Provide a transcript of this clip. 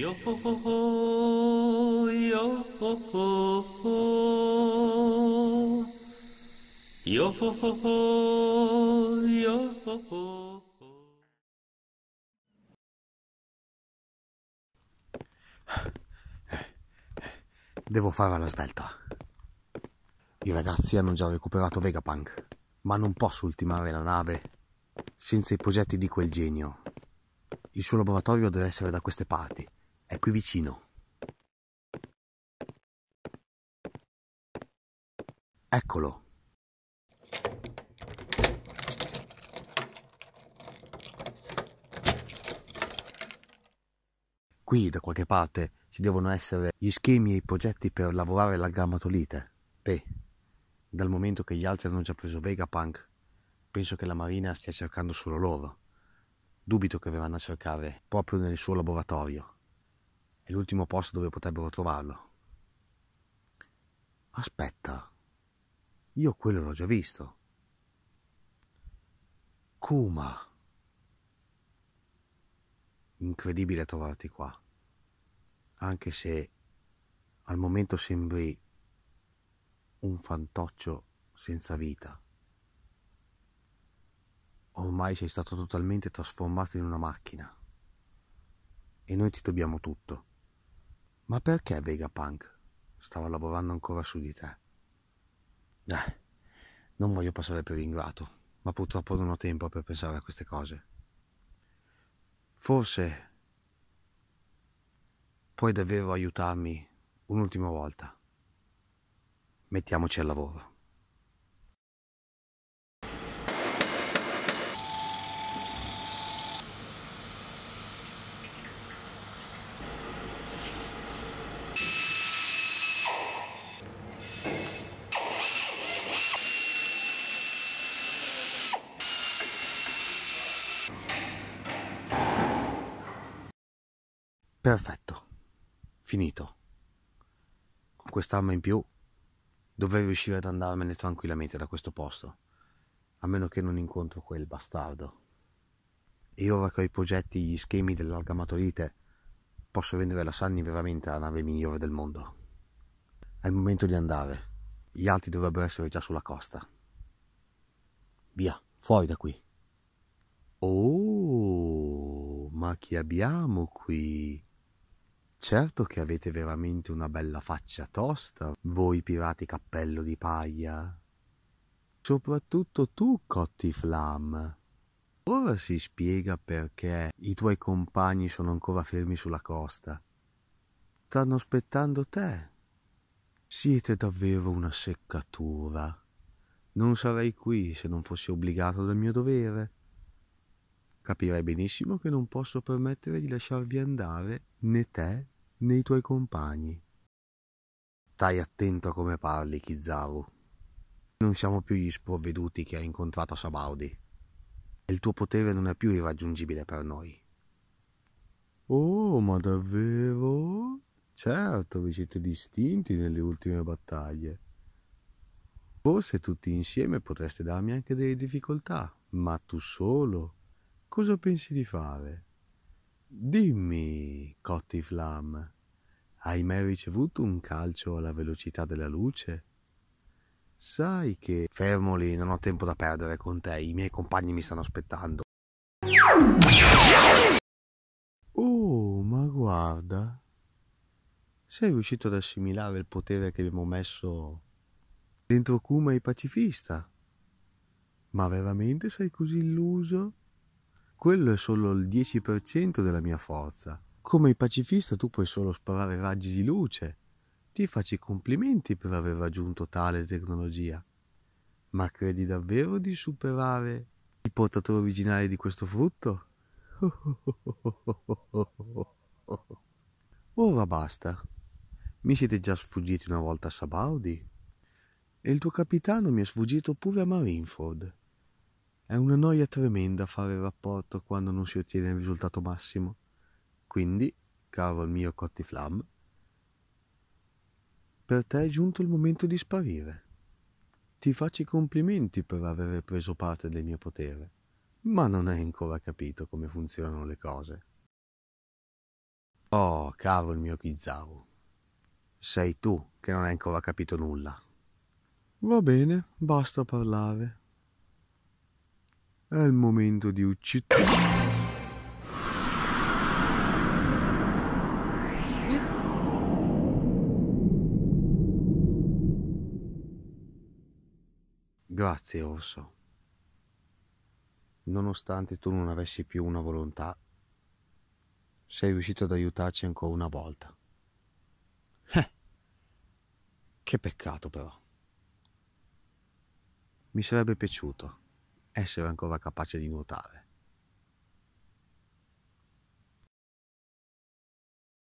Yo ho ho ho, yo ho ho ho. Yo ho ho ho, yo ho ho Devo fare alla svelta. I ragazzi hanno già recuperato Vegapunk, ma non posso ultimare la nave senza i progetti di quel genio. Il suo laboratorio deve essere da queste parti. È qui vicino. Eccolo. Qui da qualche parte ci devono essere gli schemi e i progetti per lavorare la grammatolite. Beh, dal momento che gli altri hanno già preso Vegapunk, penso che la Marina stia cercando solo loro. Dubito che verranno a cercare proprio nel suo laboratorio. È l'ultimo posto dove potrebbero trovarlo. Aspetta, io quello l'ho già visto. Kuma. Incredibile trovarti qua, anche se al momento sembri un fantoccio senza vita. Ormai sei stato totalmente trasformato in una macchina e noi ti dobbiamo tutto. Ma perché Vegapunk stava lavorando ancora su di te? Eh, non voglio passare per ingrato, ma purtroppo non ho tempo per pensare a queste cose. Forse puoi davvero aiutarmi un'ultima volta. Mettiamoci al lavoro. Perfetto, finito. Con quest'arma in più dovrei riuscire ad andarmene tranquillamente da questo posto, a meno che non incontro quel bastardo. E ora che ho i progetti, gli schemi dell'algamatolite, posso rendere la Sanni veramente la nave migliore del mondo. È il momento di andare. Gli altri dovrebbero essere già sulla costa. Via, fuori da qui. Oh, ma chi abbiamo qui? Certo che avete veramente una bella faccia tosta, voi pirati cappello di paglia. Soprattutto tu, Cotti Flam. Ora si spiega perché i tuoi compagni sono ancora fermi sulla costa. Stanno aspettando te. Siete davvero una seccatura. Non sarei qui se non fossi obbligato dal mio dovere. Capirei benissimo che non posso permettere di lasciarvi andare né te nei tuoi compagni. Stai attento a come parli, Kizaru. Non siamo più gli sprovveduti che hai incontrato a Sabaudi. E il tuo potere non è più irraggiungibile per noi. Oh, ma davvero? Certo, vi siete distinti nelle ultime battaglie. Forse tutti insieme potreste darmi anche delle difficoltà, ma tu solo cosa pensi di fare? Dimmi, Cotti Flam. Hai mai ricevuto un calcio alla velocità della luce? Sai che... Fermo lì, non ho tempo da perdere con te, i miei compagni mi stanno aspettando. Oh, ma guarda. Sei riuscito ad assimilare il potere che abbiamo messo dentro Kuma e Pacifista. Ma veramente sei così illuso? Quello è solo il 10% della mia forza. Come pacifista tu puoi solo sparare raggi di luce. Ti faccio i complimenti per aver raggiunto tale tecnologia. Ma credi davvero di superare il portatore originale di questo frutto? Ora basta. Mi siete già sfuggiti una volta a Sabaudi. E il tuo capitano mi è sfuggito pure a Marineford. È una noia tremenda fare il rapporto quando non si ottiene il risultato massimo. Quindi, caro mio Cottiflam, per te è giunto il momento di sparire. Ti faccio i complimenti per aver preso parte del mio potere, ma non hai ancora capito come funzionano le cose. Oh, caro il mio Kizaru, sei tu che non hai ancora capito nulla. Va bene, basta parlare. È il momento di uccidere. Grazie, Orso. Nonostante tu non avessi più una volontà, sei riuscito ad aiutarci ancora una volta. Eh, che peccato però. Mi sarebbe piaciuto essere ancora capace di nuotare.